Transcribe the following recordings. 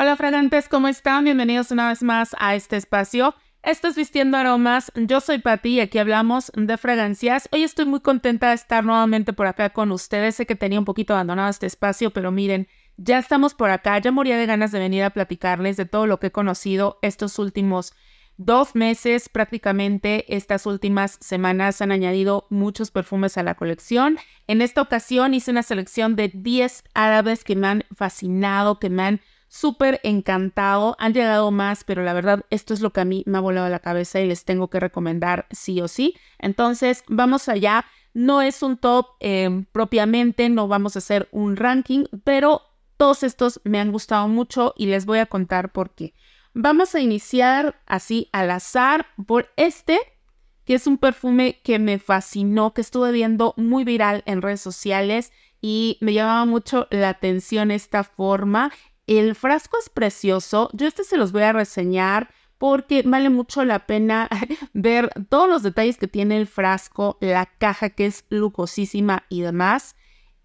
Hola fragantes, ¿cómo están? Bienvenidos una vez más a este espacio. Esto es Vistiendo Aromas, yo soy Patti y aquí hablamos de fragancias. Hoy estoy muy contenta de estar nuevamente por acá con ustedes. Sé que tenía un poquito abandonado este espacio, pero miren, ya estamos por acá. Ya moría de ganas de venir a platicarles de todo lo que he conocido estos últimos dos meses. Prácticamente estas últimas semanas han añadido muchos perfumes a la colección. En esta ocasión hice una selección de 10 árabes que me han fascinado, que me han súper encantado. Han llegado más, pero la verdad, esto es lo que a mí me ha volado la cabeza y les tengo que recomendar sí o sí. Entonces, vamos allá. No es un top em, propiamente, no vamos a hacer un ranking, pero todos estos me han gustado mucho y les voy a contar por qué. Vamos a iniciar así al azar por este, que es un perfume que me fascinó, que estuve viendo muy viral en redes sociales y me llamaba mucho la atención esta forma. El frasco es precioso. Yo este se los voy a reseñar porque vale mucho la pena ver todos los detalles que tiene el frasco, la caja que es lujosísima y demás.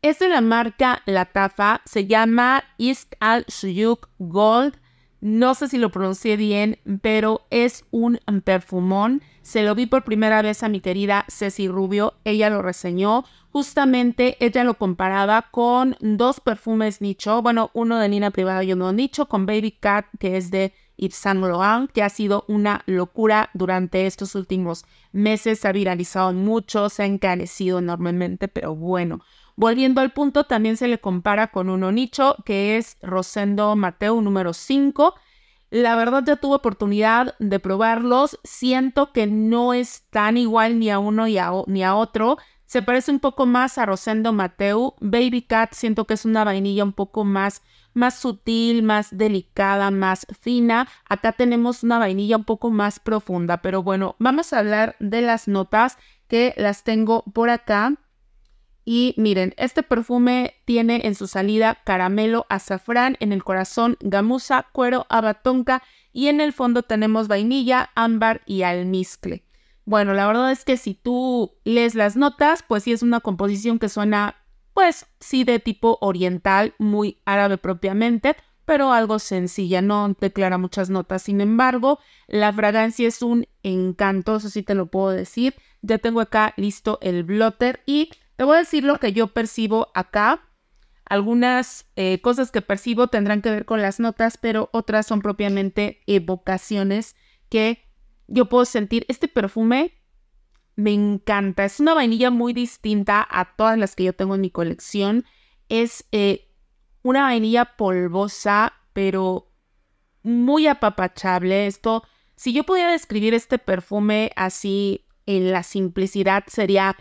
Es de la marca La Tafa, se llama Al Shuyuk Gold no sé si lo pronuncié bien, pero es un perfumón. Se lo vi por primera vez a mi querida Ceci Rubio. Ella lo reseñó. Justamente ella lo comparaba con dos perfumes nicho. Bueno, uno de Nina Privada y uno nicho con Baby Cat, que es de Yves Saint Laurent, que ha sido una locura durante estos últimos meses. Se ha viralizado mucho, se ha encarecido enormemente, pero bueno. Volviendo al punto, también se le compara con uno nicho, que es Rosendo Mateo número 5. La verdad ya tuve oportunidad de probarlos, siento que no es tan igual ni a uno ni a otro. Se parece un poco más a Rosendo Mateu. Baby Cat siento que es una vainilla un poco más, más sutil, más delicada, más fina. Acá tenemos una vainilla un poco más profunda. Pero bueno, vamos a hablar de las notas que las tengo por acá. Y miren, este perfume tiene en su salida caramelo, azafrán, en el corazón gamuza, cuero, abatonca y en el fondo tenemos vainilla, ámbar y almizcle. Bueno, la verdad es que si tú lees las notas, pues sí es una composición que suena, pues sí de tipo oriental, muy árabe propiamente, pero algo sencilla, no declara muchas notas. Sin embargo, la fragancia es un encanto, eso sí te lo puedo decir. Ya tengo acá listo el blotter y te voy a decir lo que yo percibo acá. Algunas eh, cosas que percibo tendrán que ver con las notas, pero otras son propiamente evocaciones que yo puedo sentir. Este perfume me encanta. Es una vainilla muy distinta a todas las que yo tengo en mi colección. Es eh, una vainilla polvosa, pero muy apapachable. Esto, si yo pudiera describir este perfume así en la simplicidad, sería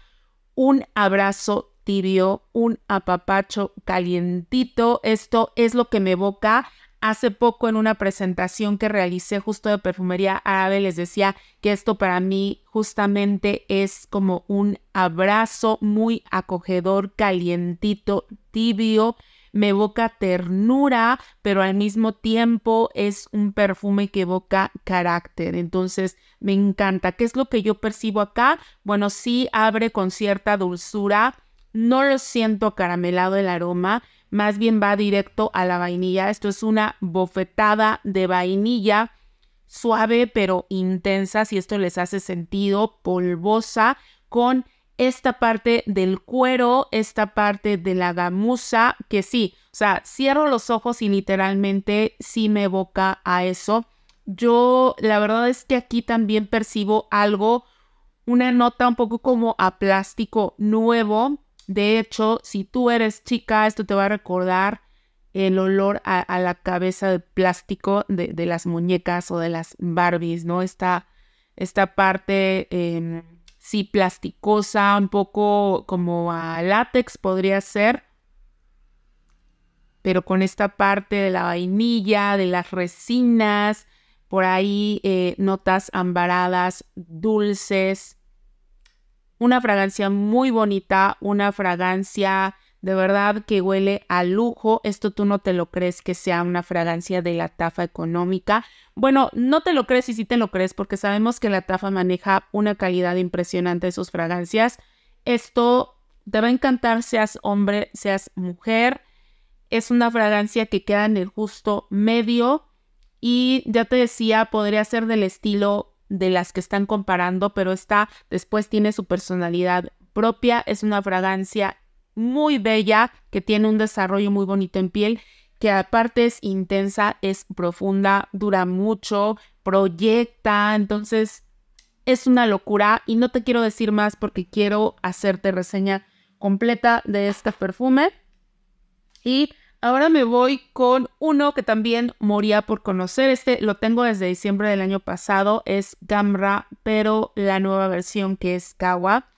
un abrazo tibio, un apapacho calientito. Esto es lo que me evoca. Hace poco en una presentación que realicé justo de perfumería árabe les decía que esto para mí justamente es como un abrazo muy acogedor, calientito, tibio, me evoca ternura, pero al mismo tiempo es un perfume que evoca carácter. Entonces, me encanta. ¿Qué es lo que yo percibo acá? Bueno, sí abre con cierta dulzura. No lo siento caramelado el aroma, más bien va directo a la vainilla. Esto es una bofetada de vainilla suave pero intensa, si esto les hace sentido, polvosa, con esta parte del cuero, esta parte de la gamuza, que sí, o sea, cierro los ojos y literalmente sí me evoca a eso. Yo la verdad es que aquí también percibo algo, una nota un poco como a plástico nuevo. De hecho, si tú eres chica, esto te va a recordar el olor a, la cabeza de plástico de, de, las muñecas o de las Barbies, ¿no? Esta, esta parte... Em, sí plasticosa, un poco como a látex podría ser, pero con esta parte de la vainilla, de las resinas, por ahí eh, notas ambaradas, dulces. Una fragancia muy bonita, una fragancia de verdad que huele a lujo. Esto tú no te lo crees que sea una fragancia de la tafa económica. Bueno, no te lo crees y sí te lo crees porque sabemos que la tafa maneja una calidad impresionante de sus fragancias. Esto te va a encantar seas hombre, seas mujer. Es una fragancia que queda en el justo medio y ya te decía, podría ser del estilo de las que están comparando, pero esta después tiene su personalidad propia. Es una fragancia muy bella, que tiene un desarrollo muy bonito en piel, que aparte es intensa, es profunda, dura mucho, proyecta, entonces es una locura y no te quiero decir más porque quiero hacerte reseña completa de este perfume. Y ahora me voy con uno que también moría por conocer. Este lo tengo desde diciembre del año pasado, es Gamra, pero la nueva versión que es Kawa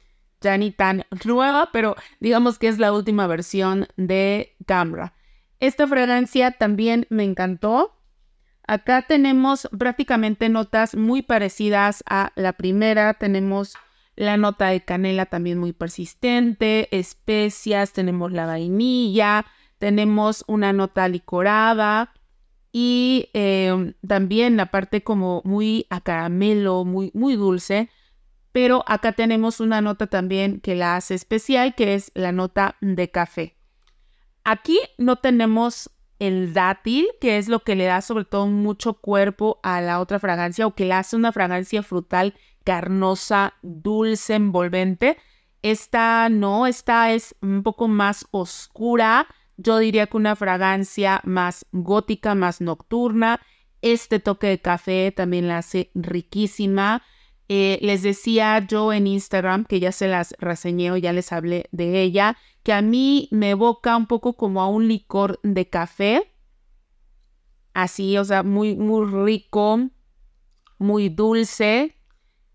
ya ni tan nueva, pero digamos que es la última versión de Camra. Esta fragancia también me encantó. Acá tenemos prácticamente notas muy parecidas a la primera. Tenemos la nota de canela también muy persistente, especias, tenemos la vainilla, tenemos una nota licorada y eh, también la parte como muy a caramelo, muy, muy dulce pero acá tenemos una nota también que la hace especial, que es la nota de café. Aquí no tenemos el dátil, que es lo que le da sobre todo mucho cuerpo a la otra fragancia o que le hace una fragancia frutal, carnosa, dulce, envolvente. Esta no, esta es un poco más oscura, yo diría que una fragancia más gótica, más nocturna. Este toque de café también la hace riquísima. Eh, les decía yo en Instagram, que ya se las reseñé o ya les hablé de ella, que a mí me evoca un poco como a un licor de café. Así, o sea, muy, muy rico, muy dulce.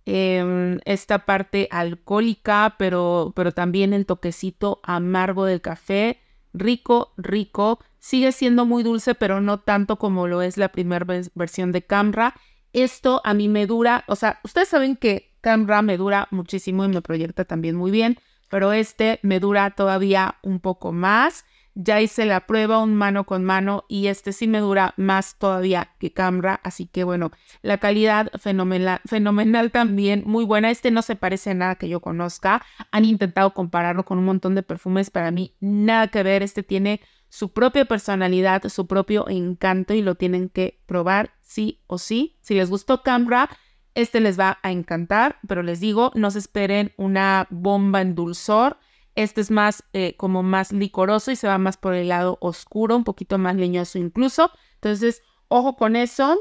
Em, esta parte alcohólica, pero, pero también el toquecito amargo del café. Rico, rico. Sigue siendo muy dulce, pero no tanto como lo es la primera versión de Camra esto a mí me dura, o sea, ustedes saben que Camra me dura muchísimo y me proyecta también muy bien, pero este me dura todavía un poco más. Ya hice la prueba un mano con mano y este sí me dura más todavía que Camra, así que bueno, la calidad fenomenal, fenomenal también, muy buena. Este no se parece a nada que yo conozca. Han intentado compararlo con un montón de perfumes, para mí nada que ver, este tiene su propia personalidad, su propio encanto y lo tienen que probar sí o sí. Si les gustó Camra, este les va a encantar, pero les digo, no se esperen una bomba en dulzor. Este es más eh, como más licoroso y se va más por el lado oscuro, un poquito más leñoso incluso. Entonces, ojo con eso.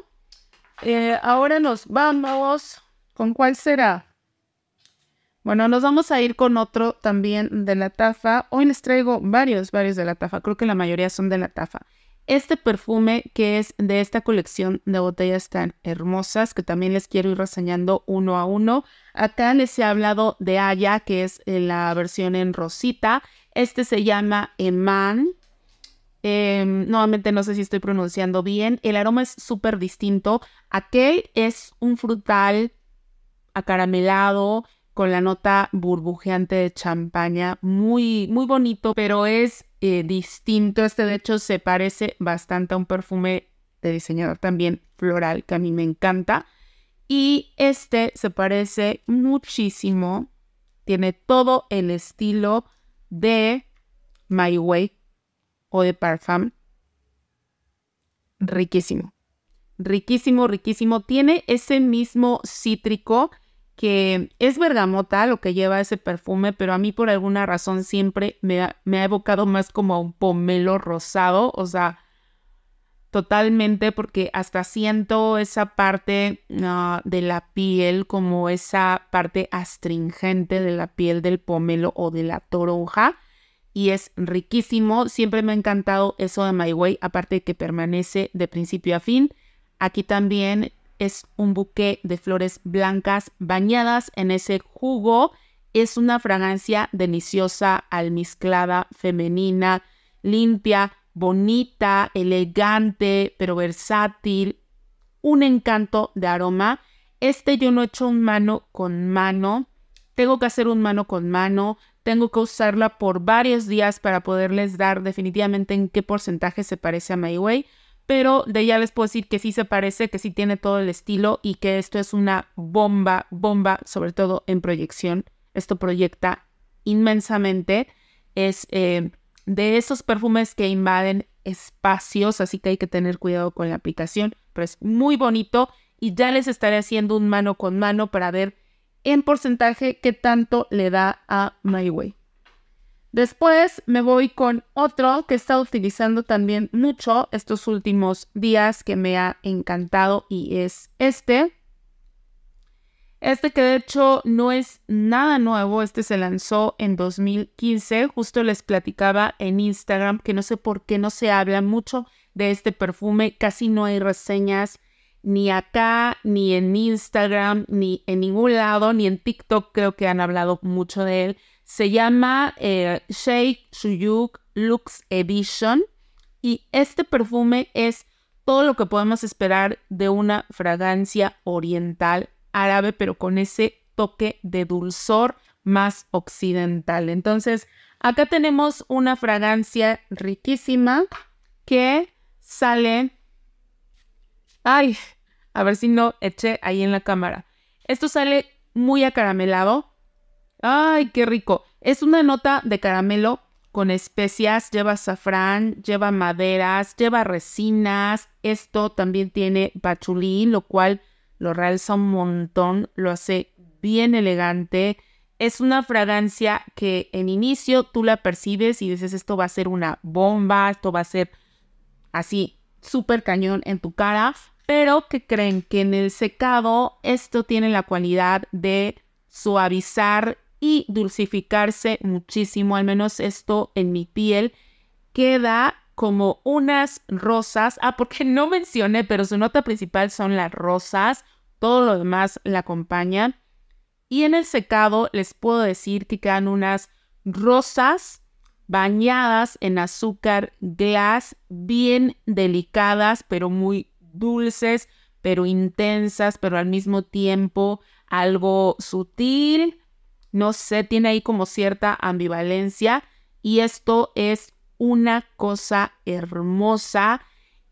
Eh, ahora nos vamos. ¿Con cuál será? Bueno, nos vamos a ir con otro también de la tafa. Hoy les traigo varios, varios de la tafa. Creo que la mayoría son de la tafa. Este perfume que es de esta colección de botellas tan hermosas que también les quiero ir reseñando uno a uno. Acá les he hablado de Aya, que es eh, la versión en rosita. Este se llama Eman. Em, nuevamente no sé si estoy pronunciando bien. El aroma es súper distinto. Aquel es un frutal acaramelado, con la nota burbujeante de champaña, muy, muy bonito, pero es eh, distinto. Este de hecho se parece bastante a un perfume de diseñador también floral que a mí me encanta. Y este se parece muchísimo, tiene todo el estilo de My Way o de Parfum. Riquísimo, riquísimo, riquísimo. Tiene ese mismo cítrico que es bergamota lo que lleva ese perfume, pero a mí por alguna razón siempre me ha, evocado más como a un pomelo rosado, o sea, totalmente porque hasta siento esa parte ah, de la piel como esa parte astringente de la piel del pomelo o de la toronja y es riquísimo, siempre me ha encantado eso de My Way, aparte que permanece de principio a fin. Aquí también es un buque de flores blancas bañadas en ese jugo. Es una fragancia deliciosa, almizclada, femenina, limpia, bonita, elegante, pero versátil. Un encanto de aroma. Este yo no he hecho un mano con mano. Tengo que hacer un mano con mano. Tengo que usarla por varios días para poderles dar definitivamente en qué porcentaje se parece a My Way pero de ya les puedo decir que sí se parece, que sí tiene todo el estilo y que esto es una bomba, bomba, sobre todo en proyección. Esto proyecta inmensamente. Es eh, de esos perfumes que invaden espacios, así que hay que tener cuidado con la aplicación, pero es muy bonito y ya les estaré haciendo un mano con mano para ver en porcentaje qué tanto le da a My Way. Después me voy con otro que he estado utilizando también mucho estos últimos días que me ha encantado y es este. Este que de hecho no es nada nuevo, este se lanzó en 2015, justo les platicaba en Instagram que no sé por qué no se habla mucho de este perfume, casi no hay reseñas ni acá, ni en Instagram, ni en ningún lado, ni en TikTok creo que han hablado mucho de él. Se llama eh, Shake Shuyuk Lux Edition y este perfume es todo lo que podemos esperar de una fragancia oriental árabe, pero con ese toque de dulzor más occidental. Entonces, acá tenemos una fragancia riquísima que sale... Ay, a ver si no eché ahí en la cámara. Esto sale muy acaramelado, Ay, qué rico. Es una nota de caramelo con especias, lleva safrán, lleva maderas, lleva resinas. Esto también tiene bachulín, lo cual lo realza un montón, lo hace bien elegante. Es una fragancia que en inicio tú la percibes y dices esto va a ser una bomba, esto va a ser así súper cañón en tu cara, pero que creen que en el secado esto tiene la cualidad de suavizar y dulcificarse muchísimo, al menos esto en mi piel, queda como unas rosas. Ah, porque no mencioné, pero su nota principal son las rosas, todo lo demás la acompaña. Y en el secado les puedo decir que quedan unas rosas bañadas en azúcar glas. bien delicadas, pero muy dulces, pero intensas, pero al mismo tiempo algo sutil, no sé, tiene ahí como cierta ambivalencia y esto es una cosa hermosa.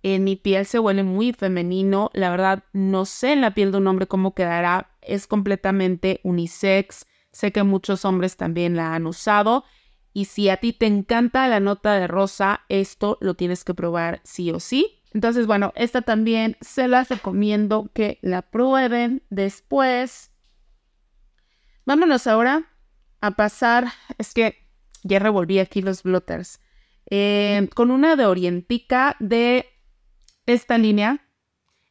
En mi piel se huele muy femenino. La verdad, no sé en la piel de un hombre cómo quedará. Es completamente unisex. Sé que muchos hombres también la han usado. Y si a ti te encanta la nota de rosa, esto lo tienes que probar sí o sí. Entonces, bueno, esta también se las recomiendo que la prueben después Vámonos ahora a pasar, es que ya revolví aquí los blotters, eh, con una de Orientica de esta línea.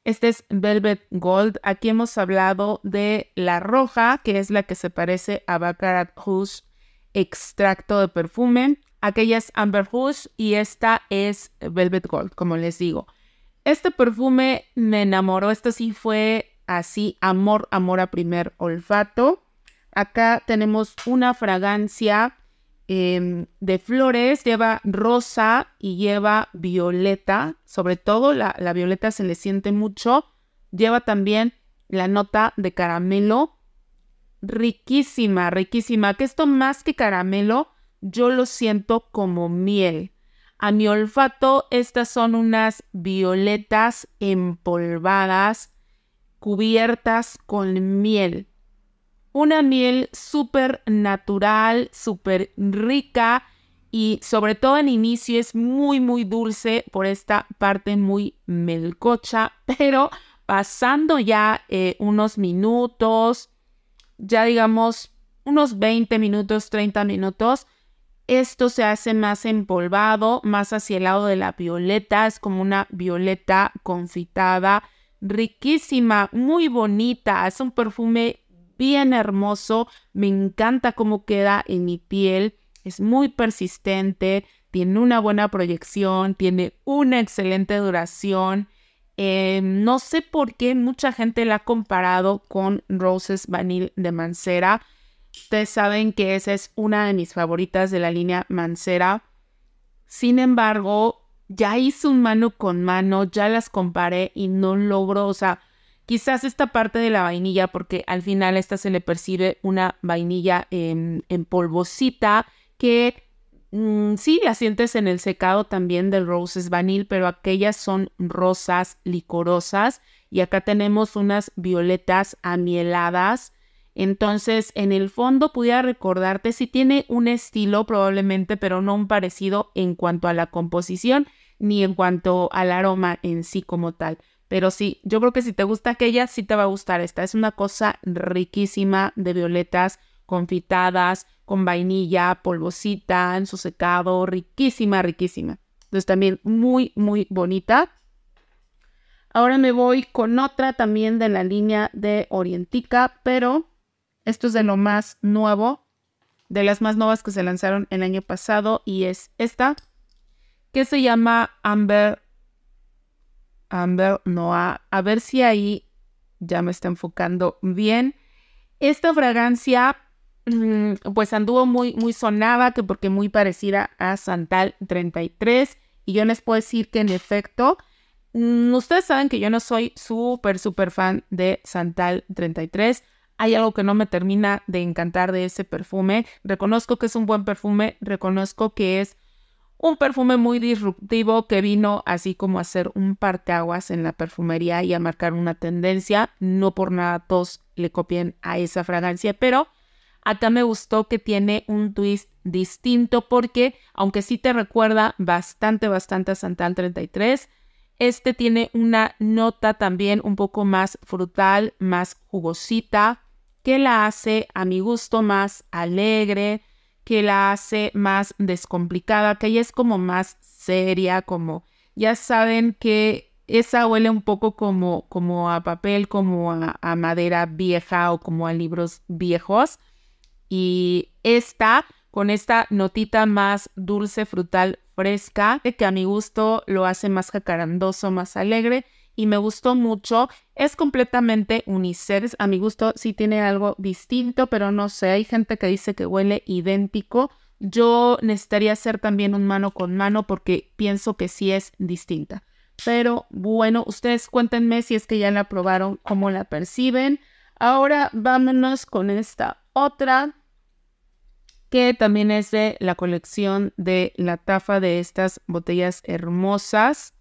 Este es Velvet Gold. Aquí hemos hablado de la roja, que es la que se parece a Baccarat Rouge, extracto de perfume. Aquella es Amber Rouge y esta es Velvet Gold, como les digo. Este perfume me enamoró. Esto sí fue así, amor, amor a primer olfato. Acá tenemos una fragancia em, de flores, lleva rosa y lleva violeta, sobre todo la, la violeta se le siente mucho. Lleva también la nota de caramelo, riquísima, riquísima, que esto más que caramelo, yo lo siento como miel. A mi olfato, estas son unas violetas empolvadas, cubiertas con miel. Una miel súper natural, súper rica y sobre todo en inicio es muy, muy dulce por esta parte muy melcocha, pero pasando ya eh, unos minutos, ya digamos unos 20 minutos, 30 minutos, esto se hace más empolvado, más hacia el lado de la violeta, es como una violeta confitada, riquísima, muy bonita, es un perfume bien hermoso, me encanta cómo queda en mi piel, es muy persistente, tiene una buena proyección, tiene una excelente duración. Eh, no sé por qué mucha gente la ha comparado con Roses Vanille de Mancera. Ustedes saben que esa es una de mis favoritas de la línea Mancera. Sin embargo, ya hice un mano con mano, ya las comparé y no logro, o sea, Quizás esta parte de la vainilla, porque al final esta se le percibe una vainilla en, polvocita que mm, sí la sientes en el secado también del Roses vanil pero aquellas son rosas licorosas y acá tenemos unas violetas amieladas. Entonces, en el fondo pudiera recordarte si tiene un estilo probablemente, pero no un parecido en cuanto a la composición ni en cuanto al aroma en sí como tal. Pero sí, yo creo que si te gusta aquella, sí te va a gustar esta. Es una cosa riquísima de violetas confitadas, con vainilla, polvosita, en su secado, riquísima, riquísima. Entonces también muy, muy bonita. Ahora me voy con otra también de la línea de Orientica, pero esto es de lo más nuevo, de las más nuevas que se lanzaron el año pasado y es esta, que se llama Amber Amber Noah. A ver si ahí ya me está enfocando bien. Esta fragancia mm, pues anduvo muy, muy sonada, que porque muy parecida a Santal 33. Y yo les puedo decir que en efecto, mm, ustedes saben que yo no soy súper, súper fan de Santal 33. Hay algo que no me termina de encantar de ese perfume. Reconozco que es un buen perfume, reconozco que es un perfume muy disruptivo que vino así como a hacer un parteaguas en la perfumería y a marcar una tendencia. No por nada todos le copien a esa fragancia, pero acá me gustó que tiene un twist distinto porque aunque sí te recuerda bastante, bastante a Santal 33, este tiene una nota también un poco más frutal, más jugosita, que la hace a mi gusto más alegre, que la hace más descomplicada, que ella es como más seria, como ya saben que esa huele un poco como, como a papel, como a, a madera vieja o como a libros viejos. Y esta, con esta notita más dulce, frutal, fresca, que a mi gusto lo hace más jacarandoso, más alegre y me gustó mucho. Es completamente unisex. A mi gusto sí tiene algo distinto, pero no sé. Hay gente que dice que huele idéntico. Yo necesitaría hacer también un mano con mano porque pienso que sí es distinta. Pero bueno, ustedes cuéntenme si es que ya la probaron, cómo la perciben. Ahora vámonos con esta otra que también es de la colección de la tafa de estas botellas hermosas.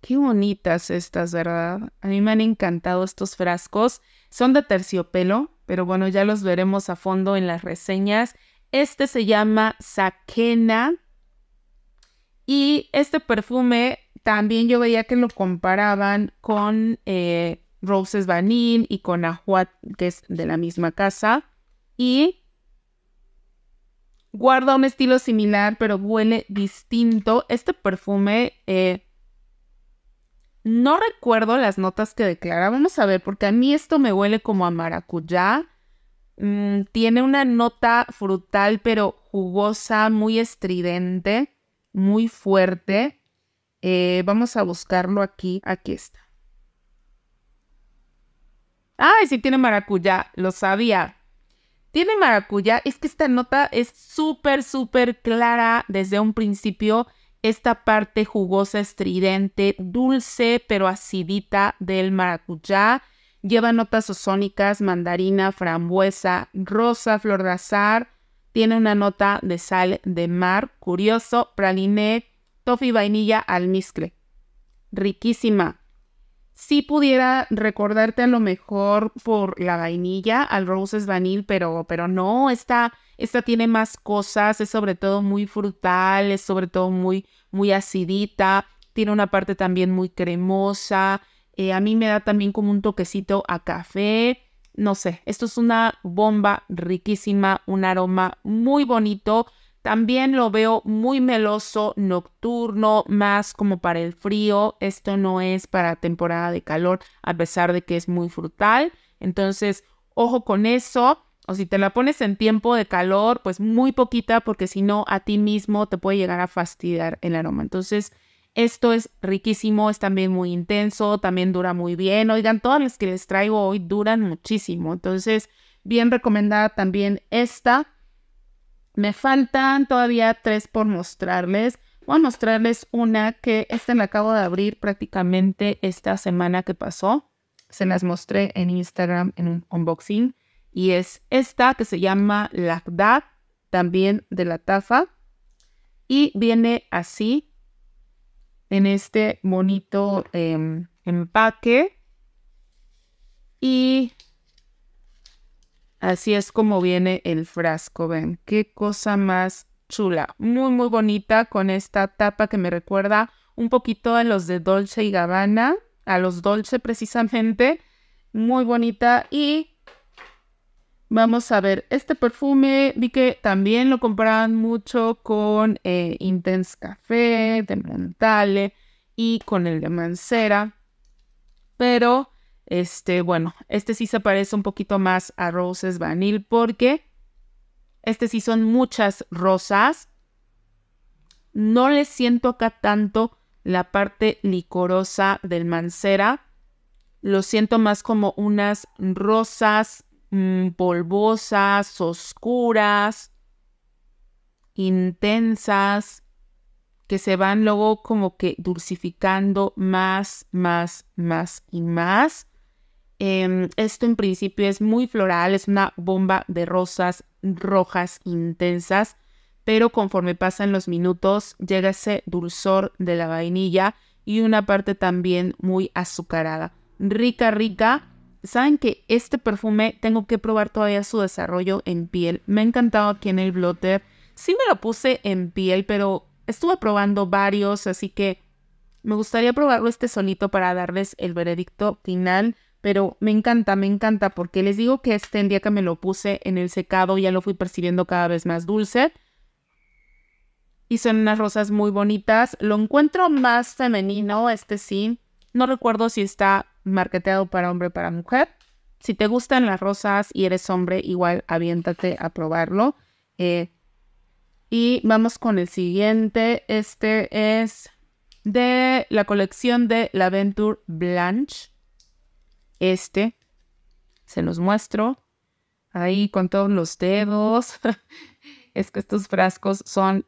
Qué bonitas estas, ¿verdad? A mí me han encantado estos frascos. Son de terciopelo, pero bueno, ya los veremos a fondo en las reseñas. Este se llama Saquena. Y este perfume también yo veía que lo comparaban con eh, Roses Vanille y con Ajuat, que es de la misma casa. Y guarda un estilo similar, pero huele distinto. Este perfume eh, no recuerdo las notas que declara. Vamos a ver, porque a mí esto me huele como a maracuyá. Mm, tiene una nota frutal, pero jugosa, muy estridente, muy fuerte. Eh, vamos a buscarlo aquí. Aquí está. Ay, sí tiene maracuyá. Lo sabía. Tiene maracuyá. Es que esta nota es súper, súper clara desde un principio esta parte jugosa, estridente, dulce pero acidita del maracuyá. Lleva notas ozónicas, mandarina, frambuesa, rosa, flor de azar. Tiene una nota de sal de mar, curioso, praliné, toffee, vainilla, almizcle. Riquísima. Si pudiera recordarte a lo mejor por la vainilla, al Roses Vanille, pero, pero no, esta, esta tiene más cosas, es sobre todo muy frutal, es sobre todo muy, muy acidita, tiene una parte también muy cremosa, eh, a mí me da también como un toquecito a café, no sé, esto es una bomba riquísima, un aroma muy bonito, también lo veo muy meloso, nocturno, más como para el frío. Esto no es para temporada de calor, a pesar de que es muy frutal. Entonces, ojo con eso. O si te la pones en tiempo de calor, pues muy poquita, porque si no, a ti mismo te puede llegar a fastidiar el aroma. Entonces, esto es riquísimo, es también muy intenso, también dura muy bien. Oigan, todas las que les traigo hoy duran muchísimo. Entonces, bien recomendada también esta. Me faltan todavía tres por mostrarles. Voy a mostrarles una que esta me acabo de abrir prácticamente esta semana que pasó. Se las mostré en Instagram en un unboxing. Y es esta que se llama Lagdad, también de la taza. Y viene así, en este bonito em, empaque. Y Así es como viene el frasco, ven, qué cosa más chula, muy muy bonita con esta tapa que me recuerda un poquito a los de Dolce y Gabbana, a los Dolce precisamente, muy bonita y vamos a ver, este perfume vi que también lo compraban mucho con eh, Intense Café, de Montale y con el de Mancera, pero este, bueno, este sí se parece un poquito más a Roses vanil porque este sí son muchas rosas. No le siento acá tanto la parte licorosa del mancera. Lo siento más como unas rosas mm, polvosas, oscuras, intensas, que se van luego como que dulcificando más, más, más y más. Em, esto en principio es muy floral, es una bomba de rosas rojas intensas, pero conforme pasan los minutos llega ese dulzor de la vainilla y una parte también muy azucarada. Rica, rica. Saben que este perfume tengo que probar todavía su desarrollo en piel. Me ha encantado aquí en el blotter. Sí me lo puse en piel, pero estuve probando varios, así que me gustaría probarlo este solito para darles el veredicto final pero me encanta, me encanta, porque les digo que este en día que me lo puse en el secado ya lo fui percibiendo cada vez más dulce. Y son unas rosas muy bonitas. Lo encuentro más femenino, este sí. No recuerdo si está marketeado para hombre o para mujer. Si te gustan las rosas y eres hombre, igual aviéntate a probarlo. Eh, y vamos con el siguiente. Este es de la colección de la Venture Blanche este, se los muestro, ahí con todos los dedos. es que estos frascos son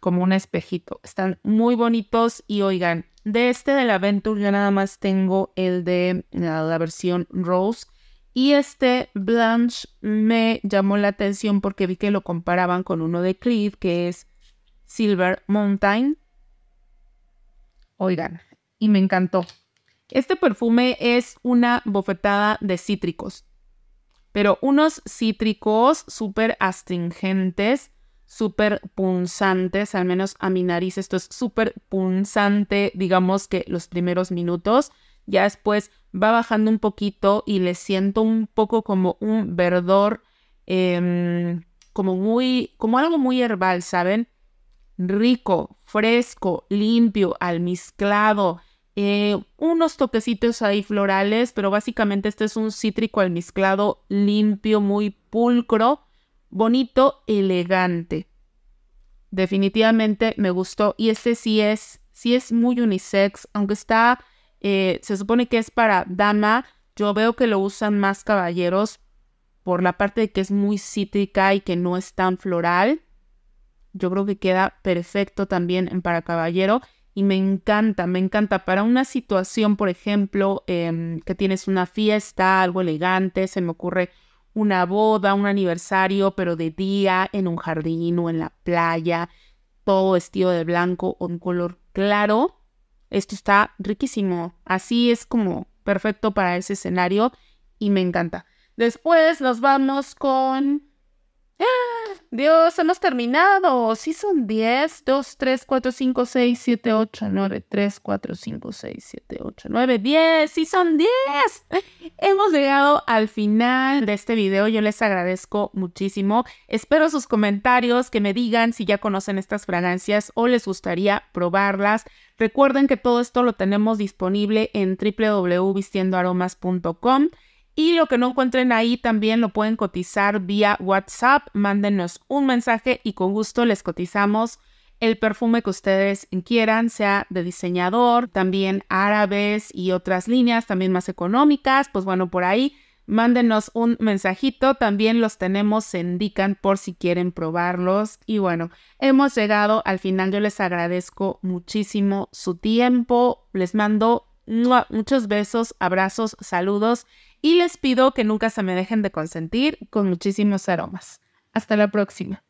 como un espejito. Están muy bonitos y oigan, de este de la Venture yo nada más tengo el de la, versión Rose. Y este Blanche me llamó la atención porque vi que lo comparaban con uno de Creed que es Silver Mountain. Oigan, y me encantó. Este perfume es una bofetada de cítricos, pero unos cítricos súper astringentes, súper punzantes, al menos a mi nariz esto es súper punzante, digamos que los primeros minutos, ya después va bajando un poquito y le siento un poco como un verdor, em, como muy, como algo muy herbal, ¿saben? Rico, fresco, limpio, almizclado, eh, unos toquecitos ahí florales, pero básicamente este es un cítrico al limpio, muy pulcro, bonito, elegante. Definitivamente me gustó y este sí es, sí es muy unisex, aunque está, eh, se supone que es para dama, yo veo que lo usan más caballeros por la parte de que es muy cítrica y que no es tan floral. Yo creo que queda perfecto también para caballero y me encanta, me encanta para una situación, por ejemplo, em, que tienes una fiesta, algo elegante, se me ocurre una boda, un aniversario, pero de día, en un jardín o en la playa, todo vestido de blanco o un color claro. Esto está riquísimo. Así es como perfecto para ese escenario y me encanta. Después nos vamos con Dios, hemos terminado. Sí son 10, 2, 3, 4, 5, 6, 7, 8, 9, 3, 4, 5, 6, 7, 8, 9, 10. Sí son 10. Hemos llegado al final de este video. Yo les agradezco muchísimo. Espero sus comentarios que me digan si ya conocen estas fragancias o les gustaría probarlas. Recuerden que todo esto lo tenemos disponible en www.vistiendoaromas.com. Y lo que no encuentren ahí también lo pueden cotizar vía WhatsApp. Mándenos un mensaje y con gusto les cotizamos el perfume que ustedes quieran, sea de diseñador, también árabes y otras líneas, también más económicas. Pues bueno, por ahí mándenos un mensajito. También los tenemos en indican por si quieren probarlos. Y bueno, hemos llegado al final. Yo les agradezco muchísimo su tiempo. Les mando muchos besos, abrazos, saludos y les pido que nunca se me dejen de consentir con muchísimos aromas. Hasta la próxima.